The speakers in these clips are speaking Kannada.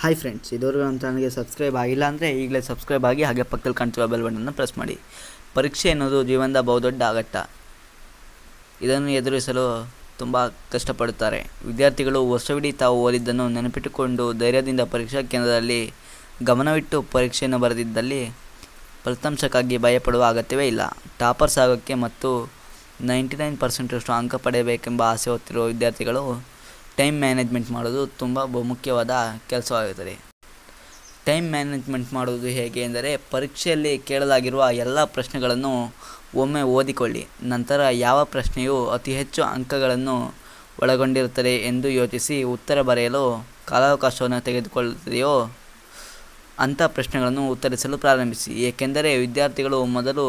ಹಾಯ್ ಫ್ರೆಂಡ್ಸ್ ಇದುವರೆಗೂ ನಮ್ಮ ಚಾನಲ್ಗೆ ಸಬ್ಸ್ಕ್ರೈಬ್ ಆಗಿಲ್ಲ ಅಂದರೆ ಈಗಲೇ ಸಬ್ಸ್ಕ್ರೈಬ್ ಆಗಿ ಹಾಗೆ ಪಕ್ಕದಲ್ಲಿ ಕಾಣ್ತಿರುವ ಬೆಲ್ ಬಟನ್ನ ಪ್ರೆಸ್ ಮಾಡಿ ಪರೀಕ್ಷೆ ಅನ್ನೋದು ಜೀವನದ ಬಹುದೊಡ್ಡ ಆಘಟ್ಟ ಇದನ್ನು ಎದುರಿಸಲು ತುಂಬ ಕಷ್ಟಪಡುತ್ತಾರೆ ವಿದ್ಯಾರ್ಥಿಗಳು ವರ್ಷವಿಡೀ ತಾವು ಓದಿದ್ದನ್ನು ನೆನಪಿಟ್ಟುಕೊಂಡು ಧೈರ್ಯದಿಂದ ಪರೀಕ್ಷಾ ಕೇಂದ್ರದಲ್ಲಿ ಗಮನವಿಟ್ಟು ಪರೀಕ್ಷೆಯನ್ನು ಬರೆದಿದ್ದಲ್ಲಿ ಫಲಿತಾಂಶಕ್ಕಾಗಿ ಭಯಪಡುವ ಅಗತ್ಯವೇ ಇಲ್ಲ ಟಾಪರ್ಸ್ ಆಗೋಕ್ಕೆ ಮತ್ತು ನೈಂಟಿ ನೈನ್ ಪರ್ಸೆಂಟಷ್ಟು ಅಂಕ ಪಡೆಯಬೇಕೆಂಬ ಆಸೆ ಹೊತ್ತಿರುವ ವಿದ್ಯಾರ್ಥಿಗಳು ಟೈಮ್ ಮ್ಯಾನೇಜ್ಮೆಂಟ್ ಮಾಡೋದು ತುಂಬ ಬಹುಮುಖ್ಯವಾದ ಕೆಲಸವಾಗುತ್ತದೆ ಟೈಮ್ ಮ್ಯಾನೇಜ್ಮೆಂಟ್ ಮಾಡುವುದು ಹೇಗೆ ಎಂದರೆ ಪರೀಕ್ಷೆಯಲ್ಲಿ ಕೇಳಲಾಗಿರುವ ಎಲ್ಲ ಪ್ರಶ್ನೆಗಳನ್ನು ಒಮ್ಮೆ ಓದಿಕೊಳ್ಳಿ ನಂತರ ಯಾವ ಪ್ರಶ್ನೆಯು ಅತಿ ಹೆಚ್ಚು ಅಂಕಗಳನ್ನು ಒಳಗೊಂಡಿರುತ್ತದೆ ಎಂದು ಯೋಚಿಸಿ ಉತ್ತರ ಬರೆಯಲು ಕಾಲಾವಕಾಶವನ್ನು ತೆಗೆದುಕೊಳ್ಳುತ್ತದೆಯೋ ಅಂಥ ಪ್ರಶ್ನೆಗಳನ್ನು ಉತ್ತರಿಸಲು ಪ್ರಾರಂಭಿಸಿ ಏಕೆಂದರೆ ವಿದ್ಯಾರ್ಥಿಗಳು ಮೊದಲು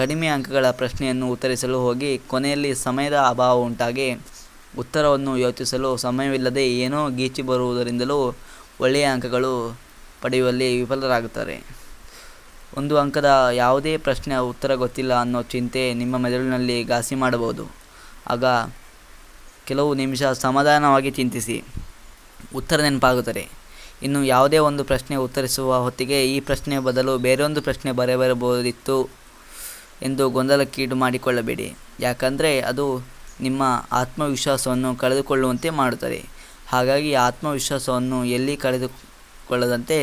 ಕಡಿಮೆ ಅಂಕಗಳ ಪ್ರಶ್ನೆಯನ್ನು ಉತ್ತರಿಸಲು ಹೋಗಿ ಕೊನೆಯಲ್ಲಿ ಸಮಯದ ಅಭಾವ ಉಂಟಾಗಿ ಉತ್ತರವನ್ನು ಯೋಚಿಸಲು ಸಮಯವಿಲ್ಲದೆ ಏನೋ ಗೀಚಿ ಬರುವುದರಿಂದಲೂ ಒಳ್ಳೆಯ ಅಂಕಗಳು ಪಡೆಯುವಲ್ಲಿ ವಿಫಲರಾಗುತ್ತಾರೆ ಒಂದು ಅಂಕದ ಯಾವುದೇ ಪ್ರಶ್ನೆ ಉತ್ತರ ಗೊತ್ತಿಲ್ಲ ಅನ್ನೋ ಚಿಂತೆ ನಿಮ್ಮ ಮೆದುಳಿನಲ್ಲಿ ಘಾಸಿ ಮಾಡಬಹುದು ಆಗ ಕೆಲವು ನಿಮಿಷ ಸಮಾಧಾನವಾಗಿ ಚಿಂತಿಸಿ ಉತ್ತರ ನೆನಪಾಗುತ್ತದೆ ಇನ್ನು ಯಾವುದೇ ಒಂದು ಪ್ರಶ್ನೆ ಉತ್ತರಿಸುವ ಹೊತ್ತಿಗೆ ಈ ಪ್ರಶ್ನೆ ಬದಲು ಬೇರೊಂದು ಪ್ರಶ್ನೆ ಬರೆಯಬರಬಹುದಿತ್ತು ಎಂದು ಗೊಂದಲಕ್ಕೀಡು ಮಾಡಿಕೊಳ್ಳಬೇಡಿ ಯಾಕಂದರೆ ಅದು ನಿಮ್ಮ ಆತ್ಮವಿಶ್ವಾಸವನ್ನು ಕಳೆದುಕೊಳ್ಳುವಂತೆ ಮಾಡುತ್ತದೆ ಹಾಗಾಗಿ ಆತ್ಮವಿಶ್ವಾಸವನ್ನು ಎಲ್ಲಿ ಕಳೆದುಕೊಳ್ಳದಂತೆ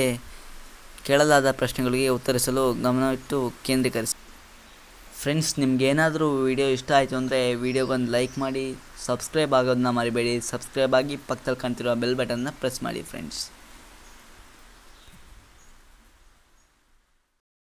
ಕೇಳಲಾದ ಪ್ರಶ್ನೆಗಳಿಗೆ ಉತ್ತರಿಸಲು ಗಮನವಿಟ್ಟು ಕೇಂದ್ರೀಕರಿಸಿ ಫ್ರೆಂಡ್ಸ್ ನಿಮಗೇನಾದರೂ ವಿಡಿಯೋ ಇಷ್ಟ ಆಯಿತು ಅಂದರೆ ವಿಡಿಯೋಗೊಂದು ಲೈಕ್ ಮಾಡಿ ಸಬ್ಸ್ಕ್ರೈಬ್ ಆಗೋದನ್ನ ಮರಿಬೇಡಿ ಸಬ್ಸ್ಕ್ರೈಬ್ ಆಗಿ ಪಕ್ಕದಲ್ಲಿ ಕಾಣ್ತಿರುವ ಬೆಲ್ ಬಟನ್ನ ಪ್ರೆಸ್ ಮಾಡಿ ಫ್ರೆಂಡ್ಸ್